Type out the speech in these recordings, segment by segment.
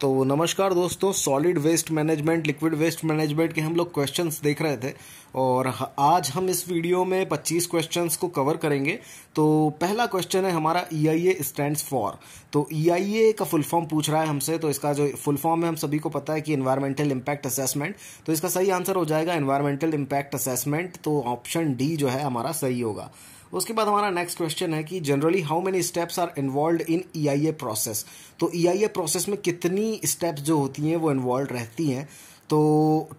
तो नमस्कार दोस्तों solid waste management liquid waste management के हम लोग क्वेश्चंस देख रहे थे और आज हम इस वीडियो में 25 क्वेश्चंस को कवर करेंगे तो पहला क्वेश्चन है हमारा ई आई ए स्टैंड फॉर तो ई आई ए का फुल फॉर्म पूछ रहा है हमसे तो इसका जो फुल फॉर्म है हम सभी को पता है कि इन्वायरमेंटल इम्पैक्ट असेसमेंट तो इसका सही आंसर हो जाएगा इन्वायरमेंटल इम्पैक्ट असेसमेंट तो ऑप्शन डी जो है हमारा सही होगा उसके बाद हमारा नेक्स्ट क्वेश्चन है कि generally how many steps are involve in E process तो ई e प्रोसेस में कितनी स्टेप्स जो होती हैं वो इन्वॉल्व रहती हैं तो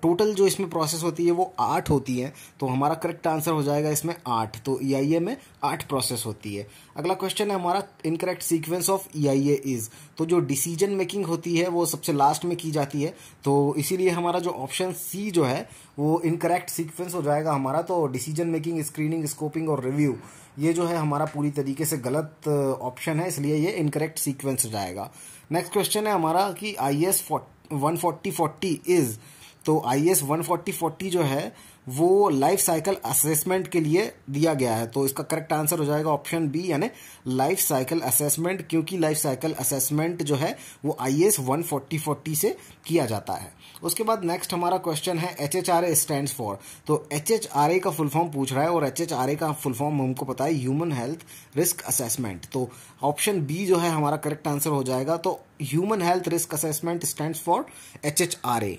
टोटल जो इसमें प्रोसेस होती है वो आठ होती है तो हमारा करेक्ट आंसर हो जाएगा इसमें आठ तो ई e में आठ प्रोसेस होती है अगला क्वेश्चन है हमारा incorrect sequence of E is तो जो डिसीजन मेकिंग होती है वो सबसे लास्ट में की जाती है तो इसीलिए हमारा जो ऑप्शन सी जो है वो इनकरेक्ट सीक्वेंस हो जाएगा हमारा तो डिसीजन मेकिंग स्क्रीनिंग स्कोपिंग और रिव्यू ये जो है हमारा पूरी तरीके से गलत ऑप्शन uh, है इसलिए ये इनकरेक्ट सीक्वेंस हो जाएगा नेक्स्ट क्वेश्चन है हमारा कि I S fort one forty forty is तो I S one forty forty जो है वो लाइफ साइकिल असेसमेंट के लिए दिया गया है तो इसका करेक्ट आंसर हो जाएगा ऑप्शन बी यानी लाइफ साइकिल असेसमेंट क्योंकि लाइफ साइकिल असेसमेंट जो है वो I S one forty forty से किया जाता है उसके बाद नेक्स्ट हमारा क्वेश्चन है H H R A stand for तो एच एच आर ए का फुल फॉर्म पूछ रहा है और एच एच आर ए का फुल फॉर्म हमको पता है ह्यूमन हेल्थ रिस्क असेसमेंट तो ऑप्शन बी जो है हमारा करेक्ट आंसर हो जाएगा तो human health risk assessment stand for H H R A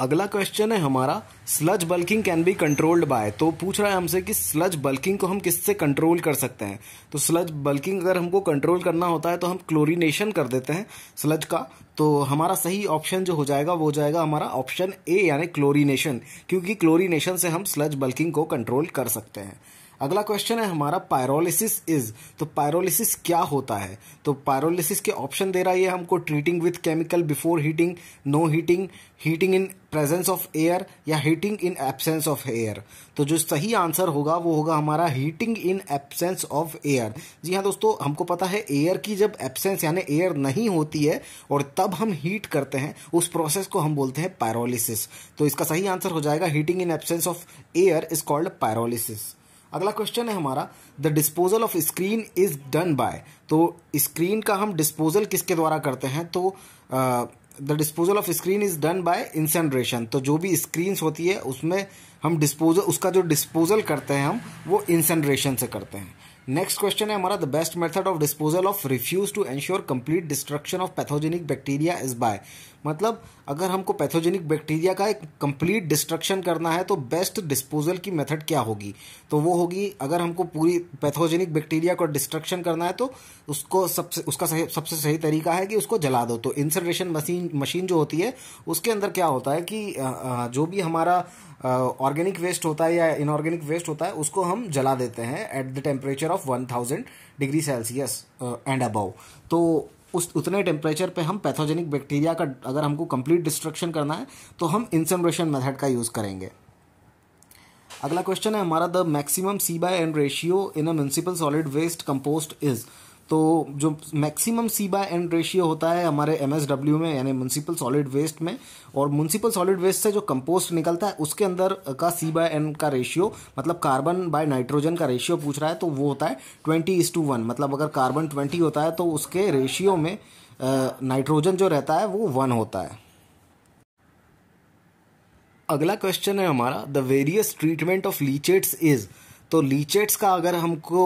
अगला क्वेश्चन है हमारा sludge bulking can be controlled by तो पूछ रहा है हमसे कि स्लज बल्किंग को हम किससे कंट्रोल कर सकते हैं तो स्लज बल्किंग अगर हमको कंट्रोल करना होता है तो हम क्लोरीनेशन कर देते हैं स्लज का तो हमारा सही ऑप्शन जो हो जाएगा वो हो जाएगा हमारा ऑप्शन ए यानी क्लोरीनेशन क्योंकि क्लोरीनेशन से हम स्लज बल्किंग को कंट्रोल कर सकते हैं अगला क्वेश्चन है हमारा पायरोलिसिस इज तो पायरोलिसिस क्या होता है तो पायरोलिसिस के ऑप्शन दे रहा है हमको treating with chemical before heating no heating heating in presence of air या heating in absence of air तो जो सही आंसर होगा वो होगा हमारा heating in absence of air जी हाँ दोस्तों हमको पता है एयर की जब एब्सेंस यानी एयर नहीं होती है और तब हम हीट करते हैं उस प्रोसेस को हम बोलते हैं पायरोलिसिस तो इसका सही आंसर हो जाएगा heating in absence of air is called pyrolysis अगला क्वेश्चन है हमारा the disposal of screen is done by तो स्क्रीन का हम डिस्पोजल किसके द्वारा करते हैं तो the disposal of screen is done by incineration तो जो भी स्क्रीन होती है उसमें हम डिस्पोजल उसका जो डिस्पोजल करते हैं हम वो इंसेंड्रेशन से करते हैं नेक्स्ट क्वेश्चन है हमारा the best method of disposal of refuse to ensure complete destruction of pathogenic bacteria is by मतलब अगर हमको पैथोजेनिक बैक्टीरिया का एक कंप्लीट डिस्ट्रक्शन करना है तो बेस्ट डिस्पोजल की मेथड क्या होगी तो वो होगी अगर हमको पूरी पैथोजेनिक बैक्टीरिया का डिस्ट्रक्शन करना है तो उसको सबसे उसका सही, सबसे सही तरीका है कि उसको जला दो तो इंसर्टेशन मशीन मशीन जो होती है उसके अंदर क्या होता है कि जो भी हमारा ऑर्गेनिक वेस्ट होता है या इनऑर्गेनिक वेस्ट होता है उसको हम जला देते हैं at the temperature of one thousand degree Celsius and above तो उस उतने टेम्परेचर पे हम पैथोजेनिक बैक्टीरिया का अगर हमको कंप्लीट डिस्ट्रक्शन करना है तो हम इंसनरेशन मेथड का यूज़ करेंगे अगला क्वेश्चन है हमारा the maximum C by N ratio in a municipal solid waste compost is तो जो मैक्सिमम सीबा एंड रेशियो होता है हमारे एम में यानी म्यूनसिपल सॉलिड वेस्ट में और म्यूनसिपल सॉलिड वेस्ट से जो कंपोस्ट निकलता है उसके अंदर का सीबा एंड का रेशियो मतलब कार्बन बाय नाइट्रोजन का रेशियो पूछ रहा है तो वो होता है ट्वेंटी इज टू वन मतलब अगर कार्बन ट्वेंटी होता है तो उसके रेशियो में नाइट्रोजन जो रहता है वो वन होता है अगला क्वेश्चन है हमारा the various treatment of leachates is तो लीचेट्स का अगर हमको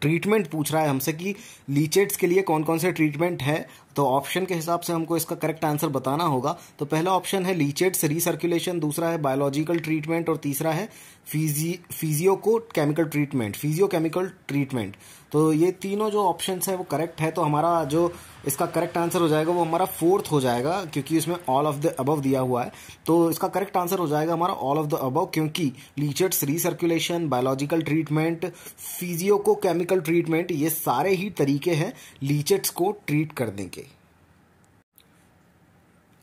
ट्रीटमेंट पूछ रहा है हमसे कि लीचेट्स के लिए कौन कौन से ट्रीटमेंट है तो ऑप्शन के हिसाब से हमको इसका करेक्ट आंसर बताना होगा तो पहला ऑप्शन है लीचेट्स रिसर्कुलेशन दूसरा है बायोलॉजिकल ट्रीटमेंट और तीसरा है फिजी physico chemical treatment physio chemical treatment तो ये तीनों जो ऑप्शन है वो करेक्ट है तो हमारा जो इसका करेक्ट आंसर हो जाएगा वो हमारा फोर्थ हो जाएगा क्योंकि इसमें ऑल ऑफ द अबव दिया हुआ है तो इसका करेक्ट आंसर हो जाएगा हमारा ऑल ऑफ द अबव क्योंकि leachates recirculation biological treatment physico chemical treatment ये सारे ही तरीके हैं लीचेट्स को ट्रीट करने के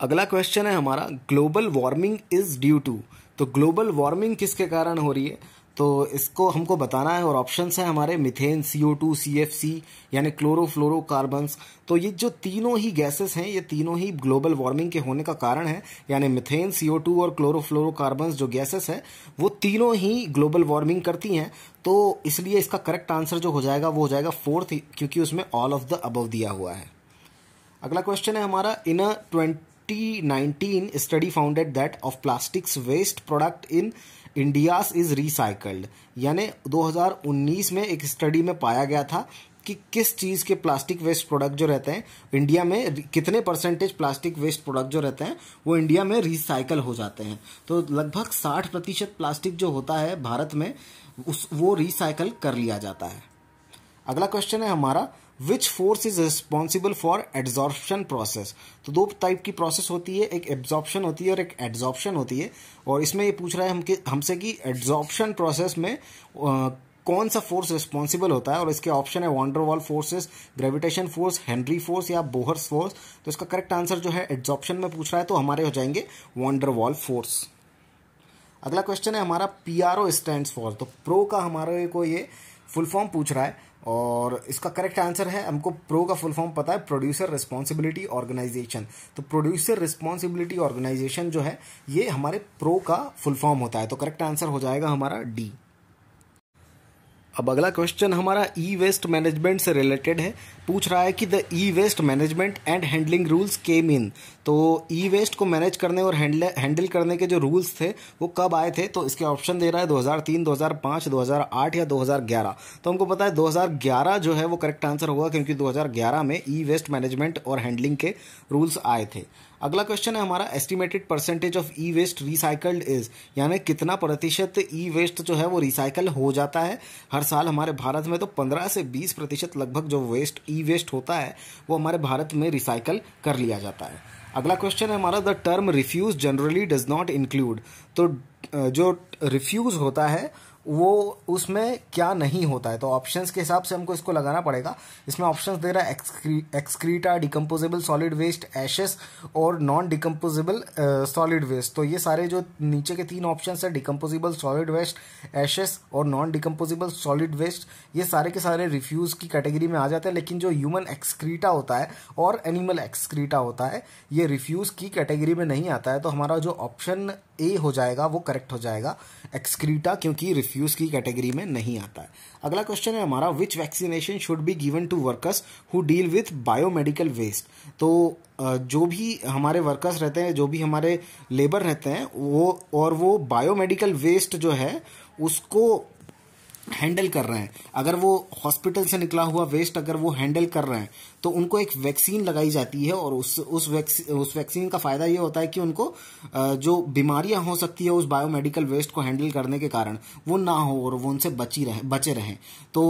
अगला क्वेश्चन है हमारा global warming is due to तो ग्लोबल वार्मिंग किसके कारण हो रही है तो इसको हमको बताना है और ऑप्शन है हमारे methane CO two C F C यानी क्लोरोफ्लोरोकार्बन्स तो ये जो तीनों ही गैसेस हैं ये तीनों ही ग्लोबल वार्मिंग के होने का कारण है यानी मिथेन सीओ टू और क्लोरोफ्लोरोकार्बन्स जो गैसेस है वो तीनों ही ग्लोबल वार्मिंग करती हैं तो इसलिए इसका करेक्ट आंसर जो हो जाएगा वो हो जाएगा फोर्थ क्योंकि उसमें ऑल ऑफ द अबव दिया हुआ है अगला क्वेश्चन है हमारा in twenty 2019 study found that of plastics waste product in India's is recycled. यानी 2019 में एक स्टडी में पाया गया था कि किस चीज़ के प्लास्टिक वेस्ट प्रोडक्ट जो रहते हैं इंडिया में कितने परसेंटेज प्लास्टिक वेस्ट प्रोडक्ट जो रहते हैं वो इंडिया में रिसाइकल हो जाते हैं तो लगभग 60 प्रतिशत प्लास्टिक जो होता है भारत में उस वो रिसाइकल कर लिया जाता है अगला क्वेश्चन है हमारा which force is responsible for adsorption process तो दो टाइप की प्रोसेस होती है एक एब्जॉर्प्शन होती है और एक एड्जॉर्प्शन होती है और इसमें ये पूछ रहा है हमके हमसे कि एड्जॉर्प्शन प्रोसेस में आ, कौन सा फोर्स रिस्पॉन्सिबल होता है और इसके ऑप्शन है van der Waals forces gravitation force Henry force या बोहर्स फोर्स तो इसका करेक्ट आंसर जो है एड्जॉर्प्शन में पूछ रहा है तो हमारे हो जाएंगे वॉन्डरवॉल फोर्स अगला क्वेश्चन है हमारा P R O stand for तो प्रो का हमारे को ये फुल फॉर्म पूछ रहा है और इसका करेक्ट आंसर है हमको प्रो का फुल फॉर्म पता है प्रोड्यूसर रिस्पॉन्सिबिलिटी ऑर्गेनाइजेशन तो प्रोड्यूसर रिस्पॉन्सिबिलिटी ऑर्गेनाइजेशन जो है ये हमारे प्रो का फुल फॉर्म होता है तो करेक्ट आंसर हो जाएगा हमारा डी अब अगला क्वेश्चन हमारा ई वेस्ट मैनेजमेंट से रिलेटेड है पूछ रहा है कि the E waste management and handling rules came in तो ई वेस्ट को मैनेज करने और हैंडल करने के जो रूल्स थे वो कब आए थे तो इसके ऑप्शन दे रहा है 2003, 2005, 2008 या 2011 तो हमको पता है 2011 जो है वो करेक्ट आंसर होगा क्योंकि 2011 में ई वेस्ट मैनेजमेंट और हैंडलिंग के रूल्स आए थे अगला क्वेश्चन है हमारा estimated percentage of E waste recycled is यानी कितना प्रतिशत ई वेस्ट जो है वो रिसाइकल हो जाता है हर साल हमारे भारत में तो 15 से 20 प्रतिशत लगभग जो वेस्ट ई वेस्ट होता है वो हमारे भारत में रिसाइकल कर लिया जाता है अगला क्वेश्चन है हमारा the term refuse generally does not include तो जो रिफ्यूज होता है वो उसमें क्या नहीं होता है तो ऑप्शंस के हिसाब से हमको इसको लगाना पड़ेगा इसमें ऑप्शंस दे रहा है एक्सक्री, excreta decomposable solid waste ashes और नॉन डिकम्पोजेबल सॉलिड वेस्ट तो ये सारे जो नीचे के तीन ऑप्शंस है डिकम्पोजेबल सॉलिड वेस्ट एशेस और नॉन डिकम्पोजेबल सॉलिड वेस्ट ये सारे के सारे रिफ्यूज़ की कैटेगरी में आ जाते हैं लेकिन जो ह्यूमन एक्सक्रीटा होता है और एनिमल एक्सक्रीटा होता है ये रिफ्यूज़ की कैटेगरी में नहीं आता है तो हमारा जो ऑप्शन ए हो जाएगा वो करेक्ट हो जाएगा एक्सक्रीटा क्योंकि रिफ्यूज की कैटेगरी में नहीं आता है अगला क्वेश्चन है हमारा which vaccination should be given to workers who deal with biomedical waste तो जो भी हमारे वर्कर्स रहते हैं जो भी हमारे लेबर रहते हैं वो और वो बायोमेडिकल वेस्ट जो है उसको हैंडल कर रहे हैं अगर वो हॉस्पिटल से निकला हुआ वेस्ट अगर वो हैंडल कर रहे हैं तो उनको एक वैक्सीन लगाई जाती है और उस उस वैक्सीन उस वैक्सीन का फायदा ये होता है कि उनको जो बीमारियां हो सकती है उस बायोमेडिकल वेस्ट को हैंडल करने के कारण वो ना हो और वो उनसे बची रहे बचे रहें तो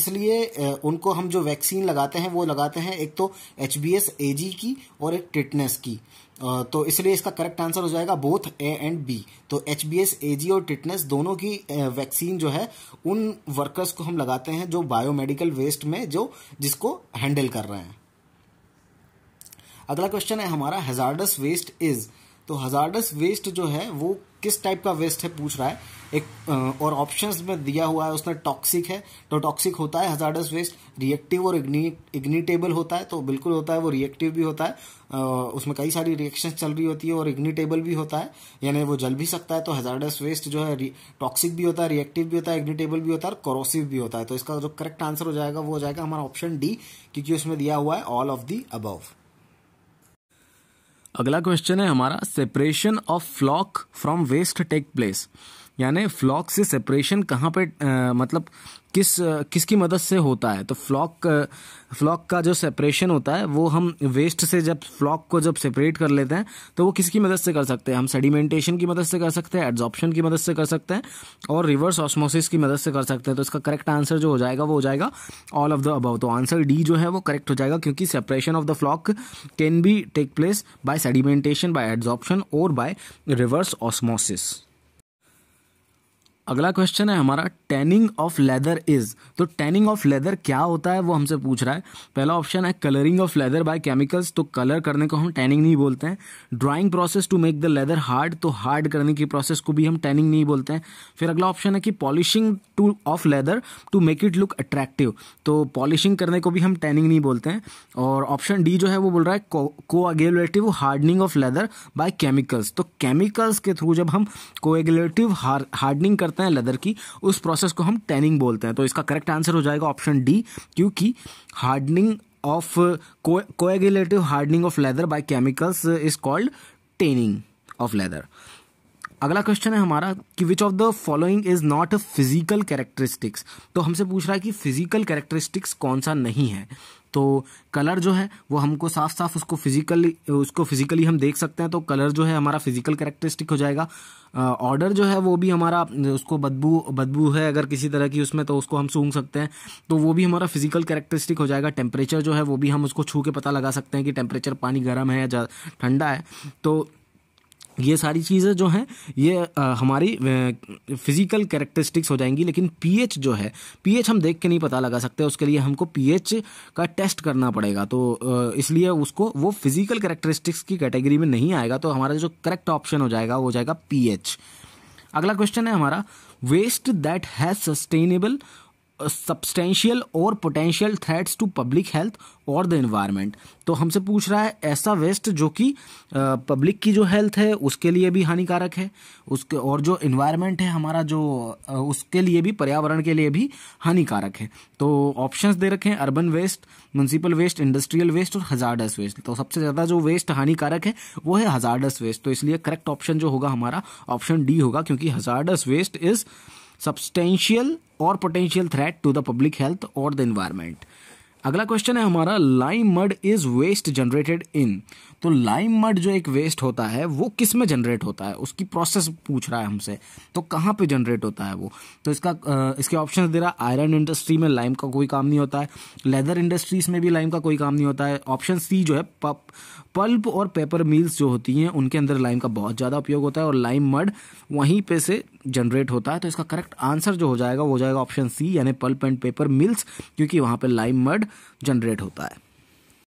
इसलिए उनको हम जो वैक्सीन लगाते हैं वो लगाते हैं एक तो H B S A G की और एक टिटनेस की तो इसलिए इसका करेक्ट आंसर हो जाएगा बोथ ए एंड बी तो एच बी एस और टिटनेस दोनों की वैक्सीन जो है उन वर्कर्स को हम लगाते हैं जो बायोमेडिकल वेस्ट में जो जिसको हैंडल कर रहे हैं अगला क्वेश्चन है हमारा हजारडस वेस्ट इज तो हजारडस वेस्ट जो है वो किस टाइप का वेस्ट है पूछ रहा है एक और ऑप्शंस में दिया हुआ है उसमें टॉक्सिक है तो टॉक्सिक होता है हजारडस वेस्ट रिएक्टिव और इग्निटेबल होता है तो बिल्कुल होता है वो रिएक्टिव भी होता है उसमें कई सारी रिएक्शंस चल रही होती है और इग्निटेबल भी होता है यानी वो जल भी सकता है तो हजारडस वेस्ट जो है टॉक्सिक भी होता है रिएक्टिव भी होता है इग्निटेबल भी होता है और क्रोसिव भी होता है तो इसका जो करेक्ट आंसर हो जाएगा वो हो जाएगा हमारा ऑप्शन डी क्योंकि उसमें दिया हुआ है ऑल ऑफ दी अबव अगला क्वेश्चन है हमारा separation of floc from waste take place यानी फ्लॉक से सेपरेशन कहाँ पे आ, मतलब किस किसकी मदद से होता है तो फ्लॉक फ्लॉक का जो सेपरेशन होता है वो हम वेस्ट से जब फ्लॉक को जब सेपरेट कर लेते हैं तो वो किसकी मदद से कर सकते हैं हम सेडिमेंटेशन की मदद से कर सकते हैं एड्जॉप्शन की मदद से कर सकते हैं और रिवर्स ऑस्मोसिस की मदद से कर सकते हैं तो इसका करेक्ट आंसर जो हो जाएगा वो हो जाएगा ऑल ऑफ द अबव तो आंसर डी जो है वो करेक्ट हो जाएगा क्योंकि separation of the floc can be take place by sedimentation by adsorption और बाय रिवर्स ऑस्मोसिस अगला क्वेश्चन है हमारा टैनिंग ऑफ लेदर इज तो टैनिंग ऑफ लेदर क्या होता है वो हमसे पूछ रहा है पहला ऑप्शन है colouring of leather by chemicals तो कलर करने को हम टैनिंग नहीं बोलते हैं drying process to make the leather hard तो हार्ड करने की प्रोसेस को भी हम टैनिंग नहीं बोलते हैं फिर अगला ऑप्शन है कि polishing to of leather to make it look attractive तो पॉलिशिंग करने को भी हम टैनिंग नहीं बोलते हैं और ऑप्शन डी जो है वो बोल रहा है coagulative hardening of leather by chemicals तो केमिकल्स के थ्रू जब हम कोएगुलेटिव हार्डनिंग करते करते हैं लेदर की उस प्रोसेस को हम टैनिंग बोलते हैं तो इसका करेक्ट आंसर हो जाएगा ऑप्शन डी क्योंकि hardening of coagulative hardening of leather by chemicals is called tanning of leather अगला क्वेश्चन है हमारा कि which of the following is not a physical characteristics तो हमसे पूछ रहा है कि फिजिकल कैरेक्टरिस्टिक्स कौन सा नहीं है तो कलर जो है वो हमको साफ साफ उसको फिजिकली उसको फिजिकली हम देख सकते हैं तो कलर जो है हमारा फिजिकल करेक्टरिस्टिक हो जाएगा ऑर्डर जो है वो भी हमारा उसको बदबू बदबू है अगर किसी तरह की उसमें तो उसको हम सूंघ सकते हैं तो वो भी हमारा फिजिकल करेक्टरिस्टिक हो जाएगा टेम्परेचर जो है वो भी हम उसको छू के पता लगा सकते हैं कि टेम्परेचर पानी गर्म है या ठंडा है तो ये सारी चीज़ें जो हैं ये आ, हमारी फिज़िकल कैरेक्टरिस्टिक्स हो जाएंगी लेकिन पीएच जो है पीएच हम देख के नहीं पता लगा सकते उसके लिए हमको पीएच का टेस्ट करना पड़ेगा तो इसलिए उसको वो फिज़िकल कैरेक्टरिस्टिक्स की कैटेगरी में नहीं आएगा तो हमारा जो करेक्ट ऑप्शन हो जाएगा वो हो जाएगा पी अगला क्वेश्चन है हमारा waste that has sustainable substantial और potential threats to public health और द इन्वायरमेंट तो हमसे पूछ रहा है ऐसा वेस्ट जो कि पब्लिक की जो हेल्थ है उसके लिए भी हानिकारक है उसके और जो इन्वायरमेंट है हमारा जो उसके लिए भी पर्यावरण के लिए भी हानिकारक है तो ऑप्शंस दे रखे हैं urban waste municipal waste industrial waste और हजारडस वेस्ट तो सबसे ज़्यादा जो वेस्ट हानिकारक है वो है हजारडस वेस्ट तो इसलिए करेक्ट ऑप्शन जो होगा हमारा ऑप्शन डी होगा क्योंकि hazardous waste is substantial or potential threat to the public health or the environment अगला क्वेश्चन है हमारा lime mud is waste generated in तो लाइम मड जो एक वेस्ट होता है वो किस में जनरेट होता है उसकी प्रोसेस पूछ रहा है हमसे तो कहाँ पे जनरेट होता है वो तो इसका इसके ऑप्शन दे रहा है आयरन इंडस्ट्री में लाइम का कोई काम नहीं होता है लेदर इंडस्ट्रीज में भी लाइम का कोई काम नहीं होता है ऑप्शन सी जो है पप पल्प और पेपर मिल्स जो होती हैं उनके अंदर लाइम का बहुत ज़्यादा उपयोग होता है और लाइम मड वहीं पर से जनरेट होता है तो इसका करेक्ट आंसर जो हो जाएगा वो हो जाएगा ऑप्शन सी यानी पल्प एंड पेपर मिल्स क्योंकि वहाँ पर लाइम मड जनरेट होता है